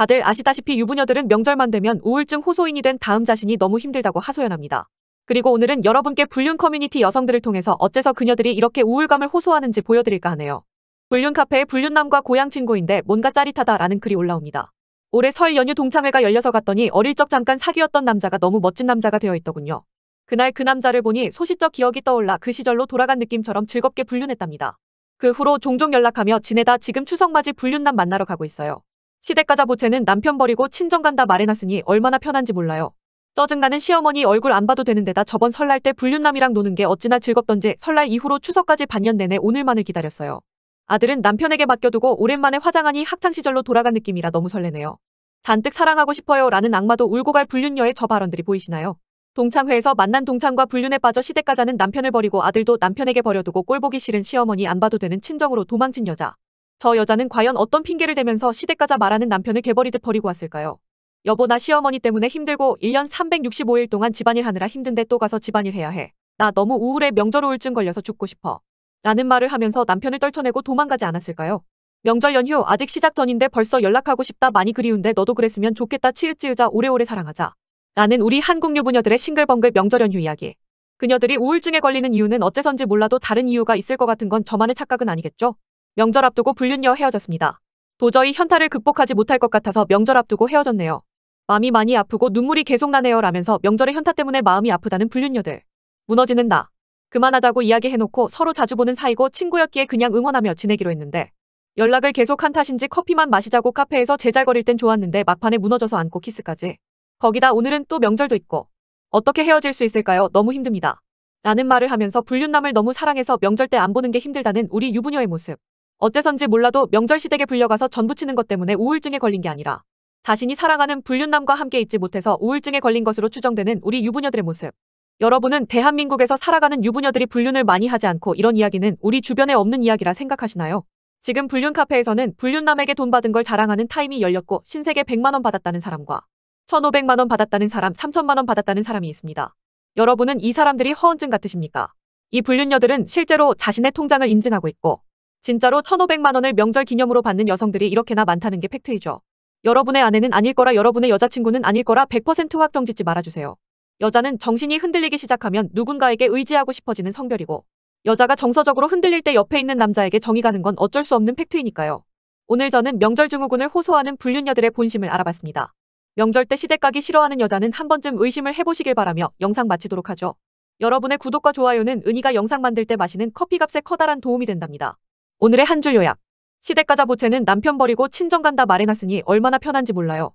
다들 아시다시피 유부녀들은 명절만 되면 우울증 호소인이 된 다음 자신이 너무 힘들다고 하소연합니다. 그리고 오늘은 여러분께 불륜 커뮤니티 여성들을 통해서 어째서 그녀들이 이렇게 우울감을 호소하는지 보여드릴까 하네요. 불륜 카페에 불륜남과 고향 친구인데 뭔가 짜릿하다라는 글이 올라옵니다. 올해 설 연휴 동창회가 열려서 갔더니 어릴 적 잠깐 사귀었던 남자가 너무 멋진 남자가 되어 있더군요. 그날 그 남자를 보니 소싯적 기억이 떠올라 그 시절로 돌아간 느낌처럼 즐겁게 불륜했답니다. 그 후로 종종 연락하며 지내다 지금 추석 맞이 불륜남 만나러 가고 있어요. 시댁가자 보채는 남편 버리고 친정 간다 말해놨으니 얼마나 편한지 몰라요. 짜증나는 시어머니 얼굴 안 봐도 되는데다 저번 설날 때 불륜남이랑 노는 게 어찌나 즐겁던지 설날 이후로 추석까지 반년 내내 오늘만을 기다렸어요. 아들은 남편에게 맡겨두고 오랜만에 화장하니 학창시절로 돌아간 느낌이라 너무 설레네요. 잔뜩 사랑하고 싶어요 라는 악마도 울고 갈 불륜녀의 저 발언들이 보이시나요? 동창회에서 만난 동창과 불륜에 빠져 시댁 가자는 남편을 버리고 아들도 남편에게 버려두고 꼴보기 싫은 시어머니 안 봐도 되는 친정으로 도망친 여자. 저 여자는 과연 어떤 핑계를 대면서 시댁가자 말하는 남편을 개버리듯 버리고 왔을까요? 여보나 시어머니 때문에 힘들고 1년 365일 동안 집안일 하느라 힘든데 또 가서 집안일 해야 해. 나 너무 우울해 명절 우울증 걸려서 죽고 싶어. 라는 말을 하면서 남편을 떨쳐내고 도망가지 않았을까요? 명절 연휴 아직 시작 전인데 벌써 연락하고 싶다 많이 그리운데 너도 그랬으면 좋겠다 치읓지으자 오래오래 사랑하자. 라는 우리 한국 유부녀들의 싱글벙글 명절 연휴 이야기. 그녀들이 우울증에 걸리는 이유는 어째선지 몰라도 다른 이유가 있을 것 같은 건 저만의 착각은 아니겠죠? 명절 앞두고 불륜녀 헤어졌습니다. 도저히 현타를 극복하지 못할 것 같아서 명절 앞두고 헤어졌네요. 마음이 많이 아프고 눈물이 계속 나네요 라면서 명절의 현타 때문에 마음이 아프다는 불륜녀들. 무너지는 나. 그만하자고 이야기해놓고 서로 자주 보는 사이고 친구였기에 그냥 응원하며 지내기로 했는데 연락을 계속 한 탓인지 커피만 마시자고 카페에서 제잘거릴 땐 좋았는데 막판에 무너져서 안고 키스까지. 거기다 오늘은 또 명절도 있고 어떻게 헤어질 수 있을까요? 너무 힘듭니다. 라는 말을 하면서 불륜남을 너무 사랑해서 명절 때 안 보는 게 힘들다는 우리 유부녀의 모습. 어째선지 몰라도 명절 시댁에 불려가서 전부치는 것 때문에 우울증에 걸린 게 아니라 자신이 사랑하는 불륜남과 함께 있지 못해서 우울증에 걸린 것으로 추정되는 우리 유부녀들의 모습. 여러분은 대한민국에서 살아가는 유부녀들이 불륜을 많이 하지 않고 이런 이야기는 우리 주변에 없는 이야기라 생각하시나요? 지금 불륜 카페에서는 불륜남에게 돈 받은 걸 자랑하는 타임이 열렸고 신세계 100만원 받았다는 사람과 1500만원 받았다는 사람, 3000만원 받았다는 사람이 있습니다. 여러분은 이 사람들이 허언증 같으십니까? 이 불륜녀들은 실제로 자신의 통장을 인증하고 있고 진짜로 1,500만 원을 명절 기념으로 받는 여성들이 이렇게나 많다는 게 팩트이죠. 여러분의 아내는 아닐 거라 여러분의 여자친구는 아닐 거라 100% 확정 짓지 말아주세요. 여자는 정신이 흔들리기 시작하면 누군가에게 의지하고 싶어지는 성별이고 여자가 정서적으로 흔들릴 때 옆에 있는 남자에게 정이 가는 건 어쩔 수 없는 팩트이니까요. 오늘 저는 명절 증후군을 호소하는 불륜녀들의 본심을 알아봤습니다. 명절 때 시댁 가기 싫어하는 여자는 한 번쯤 의심을 해보시길 바라며 영상 마치도록 하죠. 여러분의 구독과 좋아요는 은희가 영상 만들 때 마시는 커피값에 커다란 도움이 된답니다. 오늘의 한 줄 요약. 시댁 가자 보채는 남편 버리고 친정 간다 말해놨으니 얼마나 편한지 몰라요.